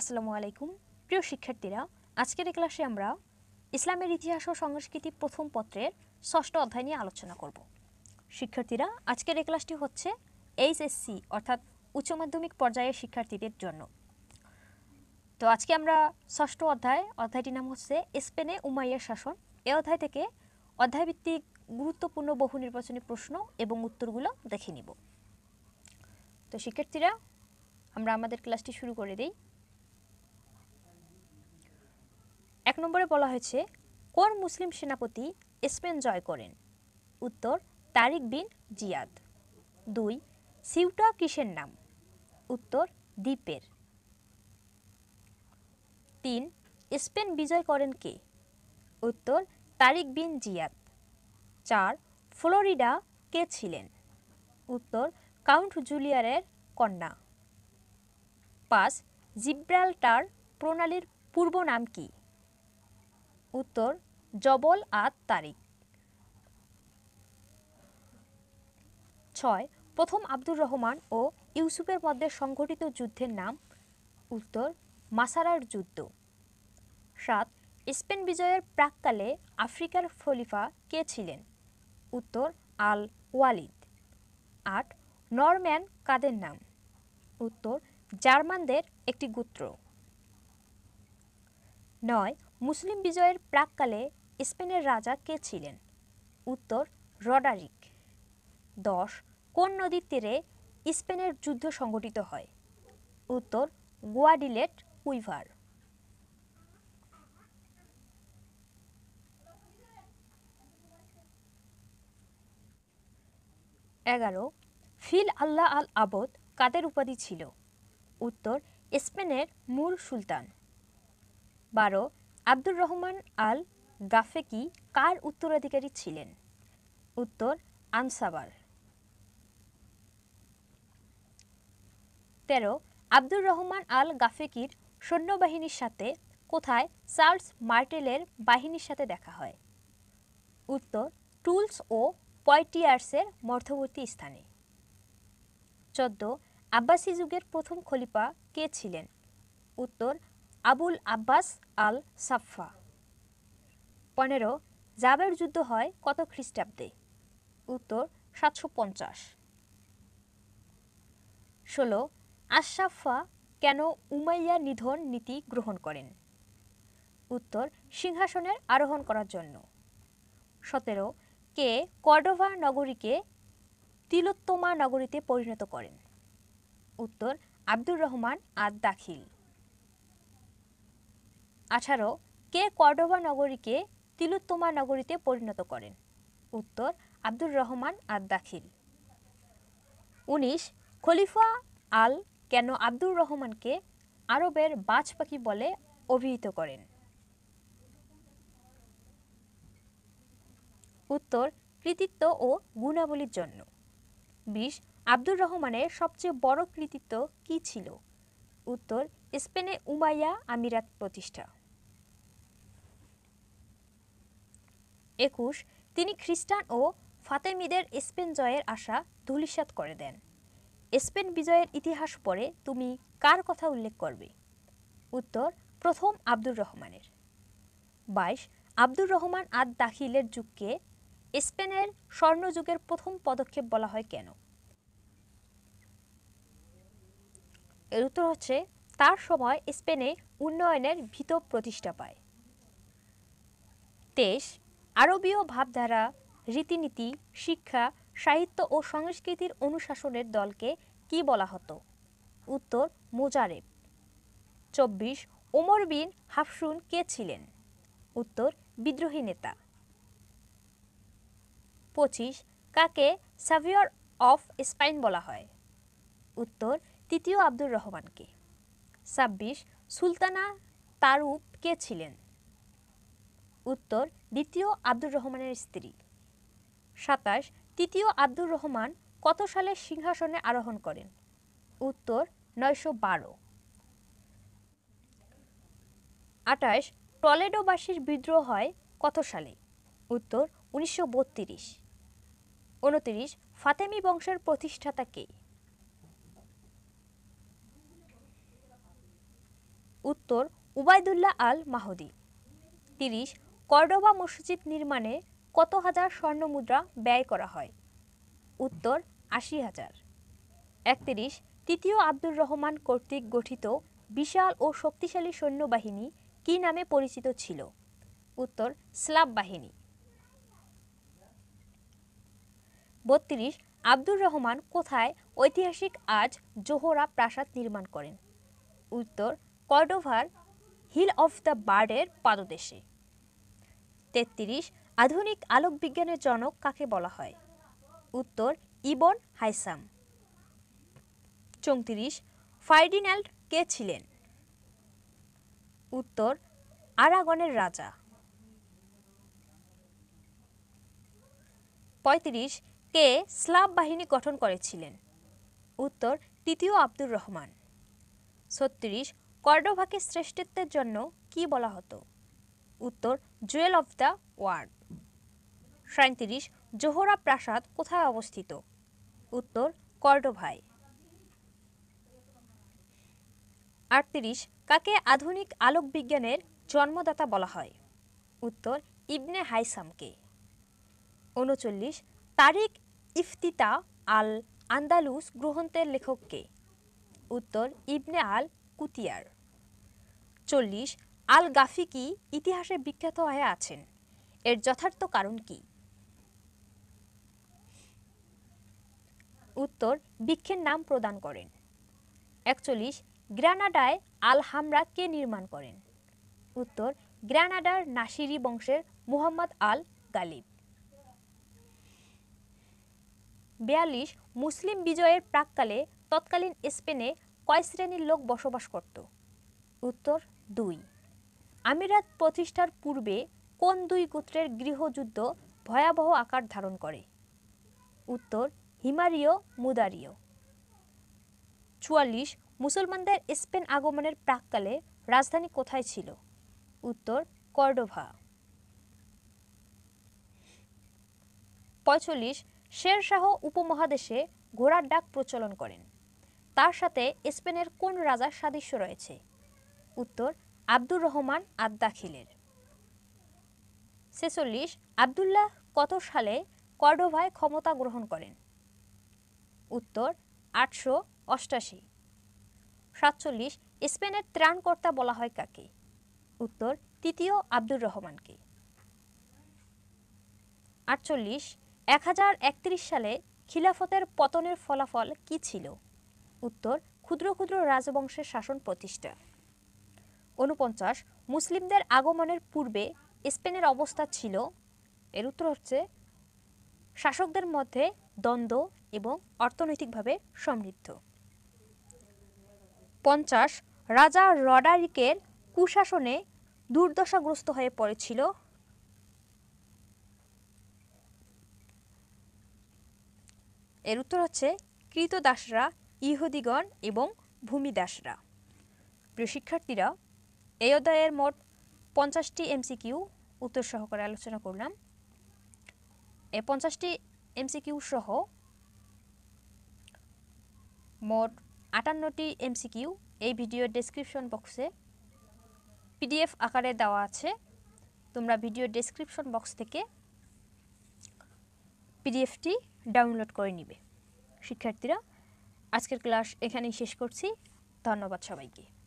আসসালামু আলাইকুম প্রিয় শিক্ষার্থীরা আজকের এই ক্লাসে আমরা ইসলামের ইতিহাস ও সংস্কৃতি প্রথম পত্রের ষষ্ঠ অধ্যায় নিয়ে আলোচনা করব শিক্ষার্থীরা আজকের এই ক্লাসটি হচ্ছে এইচএসসি অর্থাৎ উচ্চ মাধ্যমিক পর্যায়ের শিক্ষার্থীদের জন্য তো আজকে আমরা ষষ্ঠ অধ্যায় অধ্যায়টির নাম হচ্ছে স্পেনে উমাইয়ার শাসন এ অধ্যায় থেকে অধ্যায়ভিত্তিক গুরুত্বপূর্ণ বহু নির্বাচনী প্রশ্ন এবং উত্তরগুলো দেখে নিব তো শিক্ষার্থীরা আমরা আমাদের ক্লাসটি শুরু করে দিই এক নম্বরে বলা হয়েছে কোন মুসলিম সেনাপতি স্পেন জয় করেন উত্তর তারিক বিন জিয়াদ দুই সিউটা কিসের নাম উত্তর দ্বীপের তিন স্পেন বিজয় করেন কে উত্তর তারিক বিন জিয়াদ চার ফ্লোরিডা কে ছিলেন উত্তর কাউন্ট জুলিয়ারের কন্যা পাঁচ জিব্রাল্টার প্রণালীর পূর্ব নাম কী উত্তর জবল আত তারিক ছয় প্রথম আব্দুর রহমান ও ইউসুফের মধ্যে সংঘটিত যুদ্ধের নাম উত্তর মাসারার যুদ্ধ সাত স্পেন বিজয়ের প্রাককালে আফ্রিকার ফলিফা কে ছিলেন উত্তর আল ওয়ালিদ আট নরম্যান কাদের নাম উত্তর জার্মানদের একটি গোত্র নয় মুসলিম বিজয়ের প্রাককালে স্পেনের রাজা কে ছিলেন উত্তর রডারিক দশ কোন নদীর তীরে স্পেনের যুদ্ধ সংঘটিত হয় উত্তর গোয়াডিলেট কুইভার এগারো ফিল আল্লাহ আল আবদ কাদের উপাধি ছিল উত্তর স্পেনের মূল সুলতান বারো আব্দুর রহমান আল গাফেকি কার উত্তরাধিকারী ছিলেন উত্তর আনসাবার তেরো আব্দুর রহমান আল গাফেকির সৈন্যবাহিনীর সাথে কোথায় চার্লস মার্টেলের বাহিনীর সাথে দেখা হয় উত্তর টুলস ও পয়টিয়ার্সের মধ্যবর্তী স্থানে চোদ্দ আব্বাসী যুগের প্রথম খলিফা কে ছিলেন উত্তর আবুল আব্বাস আল সাফা পনেরো জাবের যুদ্ধ হয় কত খ্রিস্টাব্দে উত্তর সাতশো পঞ্চাশ ষোলো আশাফা কেন উমাইয়া নিধন নীতি গ্রহণ করেন উত্তর সিংহাসনের আরোহণ করার জন্য সতেরো কে কর্ডোভা নগরীকে তিলোত্তমা নগরীতে পরিণত করেন উত্তর আব্দুর রহমান আর দাখিল আঠারো কে কর্ডোভা নগরীকে তিলুত্তমা নগরীতে পরিণত করেন উত্তর আব্দুর রহমান আর দাখিল উনিশ খলিফা আল কেন আব্দুর রহমানকে আরবের বাজ পাখি বলে অভিহিত করেন উত্তর কৃতিত্ব ও গুণাবলীর জন্য বিশ আব্দুর রহমানের সবচেয়ে বড় কৃতিত্ব কি ছিল উত্তর স্পেনে উমাইয়া আমিরাত প্রতিষ্ঠা একুশ তিনি খ্রিস্টান ও ফাতেমিদের স্পেন জয়ের আশা ধুলিসাত করে দেন স্পেন বিজয়ের ইতিহাস পরে তুমি কার কথা উল্লেখ করবে উত্তর প্রথম আব্দুর রহমানের বাইশ আব্দুর রহমান আদ দাখিলের যুগকে স্পেনের স্বর্ণযুগের প্রথম পদক্ষেপ বলা হয় কেন এর উত্তর হচ্ছে তার সময় স্পেনে উন্নয়নের ভীত প্রতিষ্ঠা পায় তেইশ আরবীয় ভাবধারা রীতিনীতি শিক্ষা সাহিত্য ও সংস্কৃতির অনুশাসনের দলকে কি বলা হতো উত্তর মুজারেব চব্বিশ ওমর বিন হাফসুন কে ছিলেন উত্তর বিদ্রোহী নেতা পঁচিশ কাকে সাভিয়র অফ স্পাইন বলা হয় উত্তর তৃতীয় আব্দুর রহমানকে ছাব্বিশ সুলতানা তারুপ কে ছিলেন উত্তর দ্বিতীয় আব্দুর রহমানের স্ত্রী সাতাশ তৃতীয় আব্দুর রহমান কত সালে সিংহাসনে আরোহণ করেন উত্তর নয়শো বারো আটাশ টলেডোবাসীর বিদ্রোহ হয় কত সালে উত্তর উনিশশো বত্রিশ উনত্রিশ ফাতেমি বংশের প্রতিষ্ঠাতা কে উত্তর উবায়দুল্লাহ আল মাহদি তিরিশ কর্ডোবা মসজিদ নির্মাণে কত হাজার স্বর্ণ মুদ্রা ব্যয় করা হয় উত্তর আশি হাজার একত্রিশ তৃতীয় আব্দুর রহমান কর্তৃক গঠিত বিশাল ও শক্তিশালী সৈন্যবাহিনী কি নামে পরিচিত ছিল উত্তর স্লাব বাহিনী বত্রিশ আব্দুর রহমান কোথায় ঐতিহাসিক আজ জোহরা প্রাসাদ নির্মাণ করেন উত্তর কর্ডোভার হিল অফ দ্য বার্ডের পাদদেশে তেত্রিশ আধুনিক আলোকবিজ্ঞানের জনক কাকে বলা হয় উত্তর ইবন হাইসাম চৌত্রিশ ফাইডিনাল্ড কে ছিলেন উত্তর আরাগনের রাজা পঁয়ত্রিশ কে স্লাব বাহিনী গঠন করেছিলেন উত্তর তৃতীয় আব্দুর রহমান ছত্রিশ কর্ডোভাকে শ্রেষ্ঠত্বের জন্য কি বলা হতো উত্তর জুয়েল অফ দ্য ওয়ার্ল্ড সাঁত্রিশ জোহরা প্রাসাদ কোথায় অবস্থিত উত্তর কর্ডোভাই আটত্রিশ কাকে আধুনিক আলোক বিজ্ঞানের জন্মদাতা বলা হয় উত্তর ইবনে হাইসামকে উনচল্লিশ তারিক ইফতিতা আল আন্দালুস গ্রহন্তের লেখককে উত্তর ইবনে আল কুতিয়ার চল্লিশ আল গাফিকি ইতিহাসে বিখ্যাত হয়ে আছেন এর যথার্থ কারণ কি উত্তর বৃক্ষের নাম প্রদান করেন একচল্লিশ গ্রানাডায় আল হামরা কে নির্মাণ করেন উত্তর গ্রানাডার নাসিরি বংশের মুহাম্মদ আল গালিব বিয়াল্লিশ মুসলিম বিজয়ের প্রাককালে তৎকালীন স্পেনে কয় শ্রেণীর লোক বসবাস করত উত্তর দুই আমিরাত প্রতিষ্ঠার পূর্বে কোন দুই গোত্রের গৃহযুদ্ধ ভয়াবহ আকার ধারণ করে উত্তর হিমারীয় মুদারীয় চুয়াল্লিশ মুসলমানদের স্পেন আগমনের প্রাককালে রাজধানী কোথায় ছিল উত্তর কর্ডোভা পঁয়চল্লিশ শেরশাহ উপমহাদেশে ঘোড়ার ডাক প্রচলন করেন তার সাথে স্পেনের কোন রাজার সাদৃশ্য রয়েছে উত্তর আব্দুর রহমান আদ্দাখিলের ছেচল্লিশ আবদুল্লাহ কত সালে কর্ডোভায় ক্ষমতা গ্রহণ করেন উত্তর আটশো অষ্টাশি সাতচল্লিশ স্পেনের ত্রাণকর্তা বলা হয় কাকে উত্তর তৃতীয় আব্দুর রহমানকে আটচল্লিশ এক হাজার একত্রিশ সালে খিলাফতের পতনের ফলাফল কি ছিল উত্তর ক্ষুদ্র ক্ষুদ্র রাজবংশের শাসন প্রতিষ্ঠা উনপঞ্চাশ মুসলিমদের আগমনের পূর্বে স্পেনের অবস্থা ছিল এর উত্তর হচ্ছে শাসকদের মধ্যে দ্বন্দ্ব এবং অর্থনৈতিকভাবে সমৃদ্ধ পঞ্চাশ রাজা রডারিকের কুশাসনে দুর্দশাগ্রস্ত হয়ে পড়েছিল এর উত্তর হচ্ছে কৃতদাসরা ইহুদিগণ এবং ভূমিদাসরা প্রিয় শিক্ষার্থীরা এই অধ্যায়ের মোট পঞ্চাশটি এমসিকিউ উত্তর সহকারে আলোচনা করলাম এ পঞ্চাশটি এমসিকিউ সহ মোট আটান্নটি এমসিকিউ এই ভিডিও ডেসক্রিপশন বক্সে পিডিএফ আকারে দেওয়া আছে তোমরা ভিডিও ডেসক্রিপশন বক্স থেকে পিডিএফটি ডাউনলোড করে নিবে শিক্ষার্থীরা আজকের ক্লাস এখানেই শেষ করছি ধন্যবাদ সবাইকে